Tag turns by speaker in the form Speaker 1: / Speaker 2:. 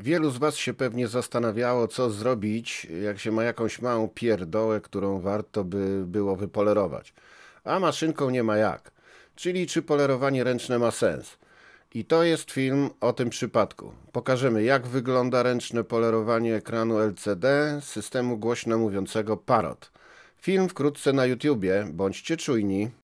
Speaker 1: Wielu z Was się pewnie zastanawiało, co zrobić, jak się ma jakąś małą pierdołę, którą warto by było wypolerować. A maszynką nie ma jak. Czyli czy polerowanie ręczne ma sens. I to jest film o tym przypadku. Pokażemy, jak wygląda ręczne polerowanie ekranu LCD systemu głośno mówiącego Parrot. Film wkrótce na YouTubie, bądźcie czujni.